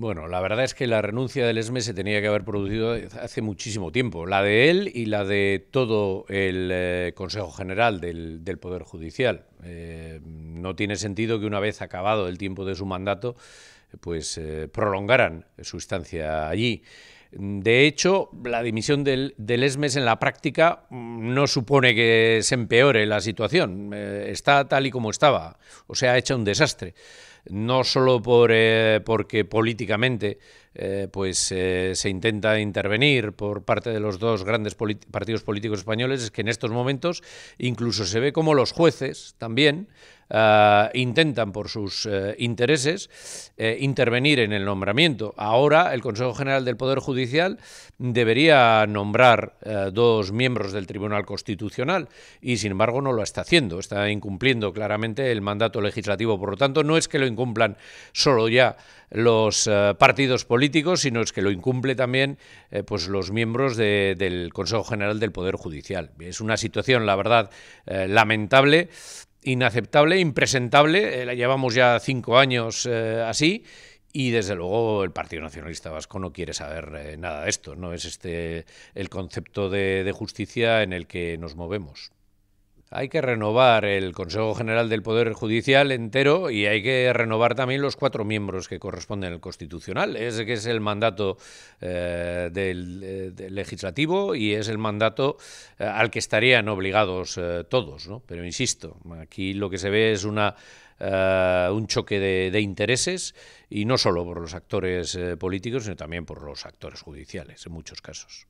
Bueno, la verdad es que la renuncia del ESME se tenía que haber producido hace muchísimo tiempo, la de él y la de todo el eh, Consejo General del, Poder Judicial. Eh, no tiene sentido que una vez acabado el tiempo de su mandato, pues eh, prolongaran su estancia allí. De hecho, la dimisión del, ESMES en la práctica mm, no supone que se empeore la situación. está tal y como estaba, o sea, ha hecho un desastre no solo por, eh, porque políticamente eh, pues, eh, se intenta intervenir por parte de los dos grandes partidos políticos españoles, es que en estos momentos incluso se ve como los jueces también ah, intentan por sus intereses intervenir en el nombramiento. Ahora el Consejo General del Poder Judicial debería nombrar dos miembros del Tribunal Constitucional y sin embargo no lo está haciendo, está incumpliendo claramente el mandato legislativo. Por lo tanto, no es que lo cumplan solo ya los eh, partidos políticos, sino es que lo incumple también eh, pues los miembros del Consejo General del Poder Judicial. Es una situación, la verdad, eh, lamentable, inaceptable, impresentable. la llevamos ya cinco años así. Y desde luego el Partido Nacionalista Vasco no quiere saber nada de esto, no es este el concepto de, de justicia en el que nos movemos. Hay que renovar el Consejo General del Poder Judicial entero y hay que renovar también los cuatro miembros que corresponden al Constitucional. Ese que es el mandato eh, eh, del, legislativo y es el mandato eh, al que estarían obligados todos. ¿no? Pero insisto, aquí lo que se ve es una un choque de, intereses y no solo por los actores políticos, sino también por los actores judiciales en muchos casos.